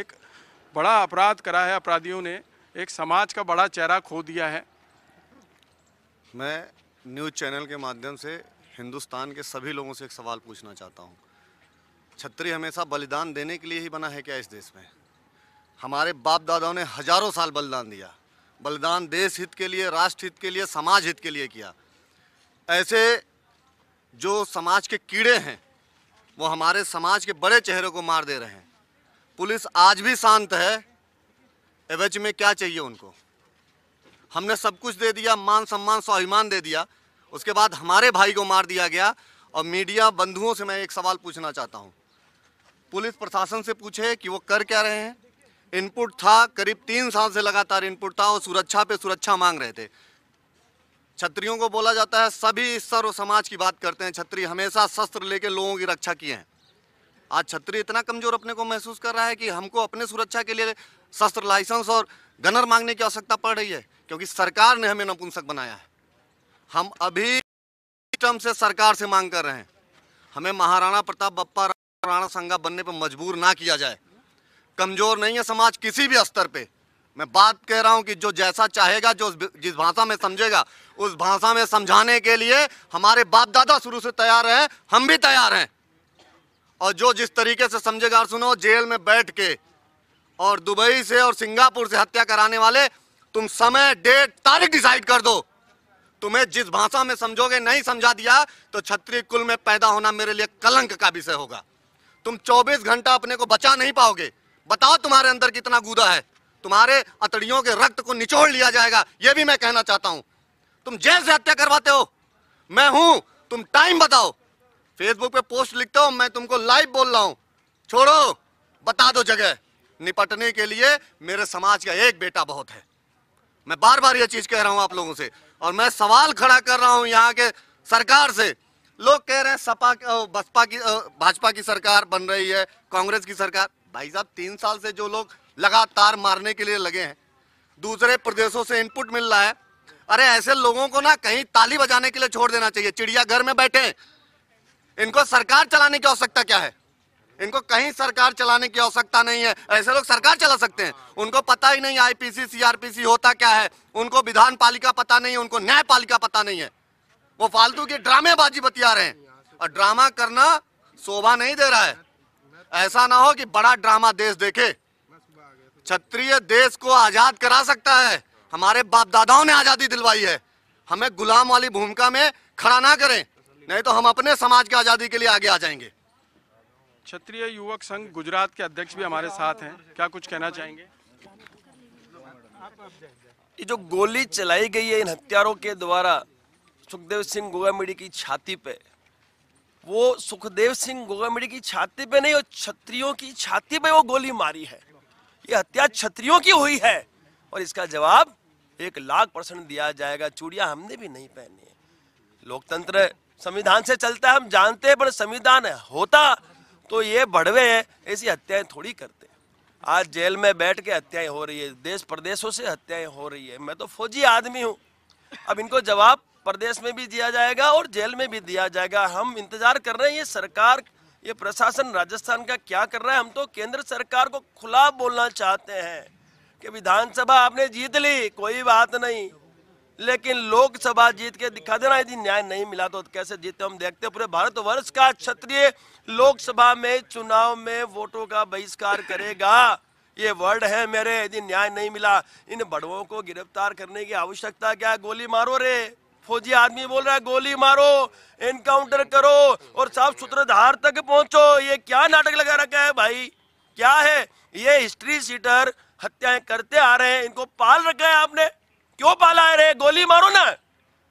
एक बड़ा अपराध करा है अपराधियों ने एक समाज का बड़ा चेहरा खो दिया है मैं न्यूज़ चैनल के माध्यम से हिंदुस्तान के सभी लोगों से एक सवाल पूछना चाहता हूँ छत्री हमेशा बलिदान देने के लिए ही बना है क्या इस देश में हमारे बाप दादाओं ने हजारों साल बलिदान दिया बलिदान देश हित के लिए राष्ट्र हित के लिए समाज हित के लिए किया ऐसे जो समाज के कीड़े हैं वो हमारे समाज के बड़े चेहरे को मार दे रहे हैं पुलिस आज भी शांत है एवज में क्या चाहिए उनको हमने सब कुछ दे दिया मान सम्मान स्वाभिमान दे दिया उसके बाद हमारे भाई को मार दिया गया और मीडिया बंधुओं से मैं एक सवाल पूछना चाहता हूँ पुलिस प्रशासन से पूछे कि वो कर क्या रहे हैं इनपुट था करीब तीन साल से लगातार इनपुट था और सुरक्षा पे सुरक्षा मांग रहे थे छत्रियों को बोला जाता है सभी सर्व समाज की बात करते हैं छत्री हमेशा शस्त्र लेके लोगों की रक्षा किए हैं आज छत्री इतना कमजोर अपने को महसूस कर रहा है कि हमको अपने सुरक्षा के लिए शस्त्र लाइसेंस और गनर मांगने की आवश्यकता पड़ रही है क्योंकि सरकार ने हमें नपुंसक बनाया है हम अभी टर्म से सरकार से मांग कर रहे हैं हमें महाराणा प्रताप बप्पा राणा संगा बनने पर मजबूर ना किया जाए कमजोर नहीं है समाज किसी भी स्तर पर मैं बात कह रहा हूं कि जो जैसा चाहेगा जो जिस भाषा में समझेगा उस भाषा में समझाने के लिए हमारे बाप दादा शुरू से तैयार हैं हम भी तैयार हैं और जो जिस तरीके से समझेगा और सुनो जेल में बैठ के और दुबई से और सिंगापुर से हत्या कराने वाले तुम समय डेट तारीख डिसाइड कर दो तुम्हें जिस भाषा में समझोगे नहीं समझा दिया तो छत्री कुल में पैदा होना मेरे लिए कलंक का विषय होगा तुम 24 घंटा अपने को बचा नहीं पाओगे बताओ तुम्हारे अंदर कितना गूदा है तुम्हारे अतड़ियों के रक्त को निचोड़ लिया जाएगा यह भी मैं कहना चाहता हूं तुम जेल से हत्या करवाते हो मैं हूं तुम टाइम बताओ फेसबुक पे पोस्ट लिखता हूँ मैं तुमको लाइव बोल रहा हूँ छोड़ो बता दो जगह निपटने के लिए मेरे समाज का एक बेटा बहुत है मैं बार बार ये चीज कह रहा हूँ आप लोगों से और मैं सवाल खड़ा कर रहा हूँ यहाँ के सरकार से लोग कह रहे हैं सपा बसपा की भाजपा की सरकार बन रही है कांग्रेस की सरकार भाई साहब तीन साल से जो लोग लगातार मारने के लिए लगे हैं दूसरे प्रदेशों से इनपुट मिल रहा है अरे ऐसे लोगों को ना कहीं ताली बजाने के लिए छोड़ देना चाहिए चिड़ियाघर में बैठे इनको सरकार चलाने की आवश्यकता क्या है इनको कहीं सरकार चलाने की आवश्यकता नहीं है ऐसे लोग सरकार चला सकते हैं उनको पता ही नहीं आईपीसी सीआरपीसी होता क्या है उनको विधान पालिका पता नहीं है उनको न्यायपालिका पता नहीं है वो फालतू की ड्रामेबाजी बतिया रहे हैं और ड्रामा करना शोभा नहीं दे रहा है ऐसा ना हो कि बड़ा ड्रामा देश देखे क्षत्रिय देश को आजाद करा सकता है हमारे बाप दादाओं ने आजादी दिलवाई है हमें गुलाम वाली भूमिका में खड़ा ना करें नहीं तो हम अपने समाज की आज़ादी के लिए आगे आ जाएंगे क्षत्रिय युवक संघ गुजरात के अध्यक्ष भी हमारे साथ हैं क्या कुछ कहना चाहेंगे ये जो गोली चलाई गई है इन हत्यारों के द्वारा सुखदेव सिंह गोगामेड़ी की छाती पे वो सुखदेव सिंह गोगामेड़ी की छाती पे नहीं और छत्रियों की छाती पे वो गोली मारी है ये हत्या छत्रियों की हुई है और इसका जवाब एक लाख परसेंट दिया जाएगा चूड़िया हमने भी नहीं पहनी है लोकतंत्र संविधान से चलता है हम जानते हैं पर संविधान है होता तो ये बढ़वे ऐसी हत्याएं थोड़ी करते आज जेल में बैठ के हत्याएं हो रही है देश प्रदेशों से हत्याएं हो रही है मैं तो फौजी आदमी हूँ अब इनको जवाब प्रदेश में भी दिया जाएगा और जेल में भी दिया जाएगा हम इंतजार कर रहे हैं ये सरकार ये प्रशासन राजस्थान का क्या कर रहा है हम तो केंद्र सरकार को खुला बोलना चाहते हैं कि विधानसभा आपने जीत ली कोई बात नहीं लेकिन लोकसभा जीत के दिखा देना यदि न्याय नहीं मिला तो कैसे जीते हम देखते पूरे भारत वर्ष का क्षत्रिय लोकसभा में चुनाव में वोटों का बहिष्कार करेगा ये वर्ड है मेरे यदि न्याय नहीं मिला इन बड़वों को गिरफ्तार करने की आवश्यकता क्या है गोली मारो रे फौजी आदमी बोल रहा है गोली मारो एनकाउंटर करो और साफ सूत्रधार तक पहुंचो ये क्या नाटक लगा रखा है भाई क्या है ये हिस्ट्री सीटर हत्याएं करते आ रहे हैं इनको पाल रखा है आपने क्यों पाला है रे गोली मारो ना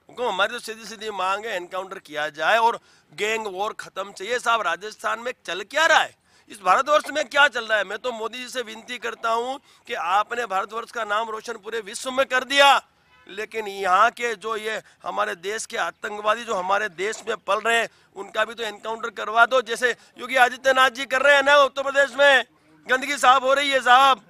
उनको हमारी तो सीधी सीधी मांग है एनकाउंटर किया जाए और गैंग वॉर खत्म चाहिए साहब राजस्थान में चल क्या रहा है इस भारतवर्ष में क्या चल रहा है मैं तो मोदी जी से विनती करता हूं कि आपने भारतवर्ष का नाम रोशन पूरे विश्व में कर दिया लेकिन यहाँ के जो ये हमारे देश के आतंकवादी जो हमारे देश में पल रहे हैं उनका भी तो एनकाउंटर करवा दो जैसे योगी आदित्यनाथ जी कर रहे हैं ना उत्तर प्रदेश में गंदगी साफ हो रही है साहब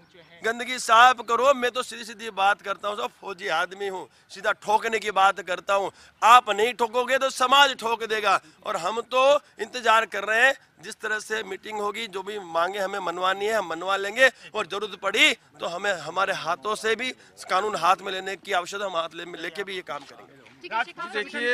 गंदगी साफ करो मैं तो सीधी सीधी बात करता हूँ सब फौजी आदमी हूँ सीधा ठोकने की बात करता हूँ आप नहीं ठोकोगे तो समाज ठोक देगा और हम तो इंतजार कर रहे हैं जिस तरह से मीटिंग होगी जो भी मांगे हमें मनवानी है हम मनवा लेंगे और जरूरत पड़ी तो हमें हमारे हाथों से भी कानून हाथ में लेने की आवश्यकता हम हाथ लेके भी ये काम करेंगे देखिए